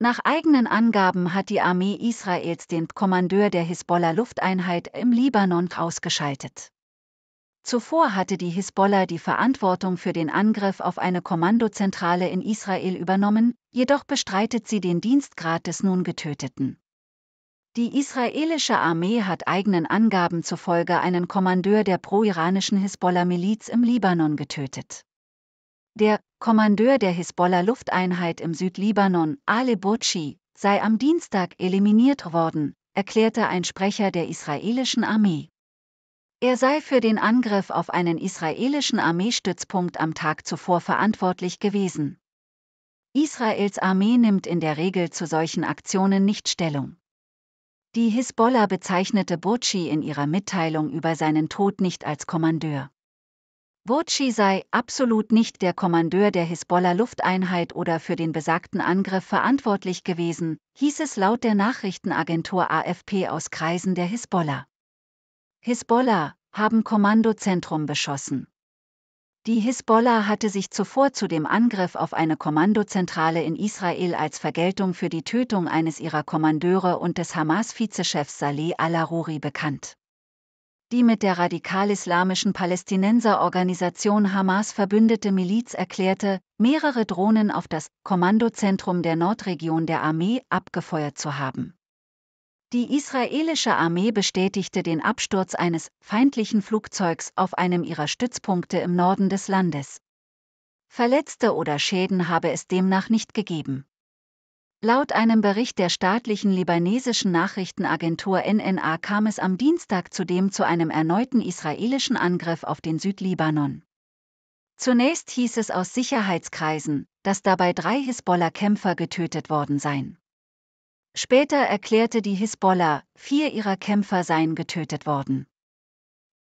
Nach eigenen Angaben hat die Armee Israels den Kommandeur der Hisbollah-Lufteinheit im Libanon ausgeschaltet. Zuvor hatte die Hisbollah die Verantwortung für den Angriff auf eine Kommandozentrale in Israel übernommen, jedoch bestreitet sie den Dienstgrad des nun Getöteten. Die israelische Armee hat eigenen Angaben zufolge einen Kommandeur der pro-iranischen Hisbollah-Miliz im Libanon getötet. Der Kommandeur der Hisbollah-Lufteinheit im Südlibanon, Ali Burci, sei am Dienstag eliminiert worden, erklärte ein Sprecher der israelischen Armee. Er sei für den Angriff auf einen israelischen Armeestützpunkt am Tag zuvor verantwortlich gewesen. Israels Armee nimmt in der Regel zu solchen Aktionen nicht Stellung. Die Hisbollah bezeichnete Burci in ihrer Mitteilung über seinen Tod nicht als Kommandeur. Burci sei absolut nicht der Kommandeur der Hisbollah-Lufteinheit oder für den besagten Angriff verantwortlich gewesen, hieß es laut der Nachrichtenagentur AFP aus Kreisen der Hisbollah. Hisbollah haben Kommandozentrum beschossen. Die Hisbollah hatte sich zuvor zu dem Angriff auf eine Kommandozentrale in Israel als Vergeltung für die Tötung eines ihrer Kommandeure und des Hamas-Vizechefs Saleh al-Aruri bekannt. Die mit der radikal-islamischen Palästinenserorganisation Hamas verbündete Miliz erklärte, mehrere Drohnen auf das Kommandozentrum der Nordregion der Armee abgefeuert zu haben. Die israelische Armee bestätigte den Absturz eines feindlichen Flugzeugs auf einem ihrer Stützpunkte im Norden des Landes. Verletzte oder Schäden habe es demnach nicht gegeben. Laut einem Bericht der staatlichen libanesischen Nachrichtenagentur NNA kam es am Dienstag zudem zu einem erneuten israelischen Angriff auf den Südlibanon. Zunächst hieß es aus Sicherheitskreisen, dass dabei drei Hisbollah-Kämpfer getötet worden seien. Später erklärte die Hisbollah, vier ihrer Kämpfer seien getötet worden.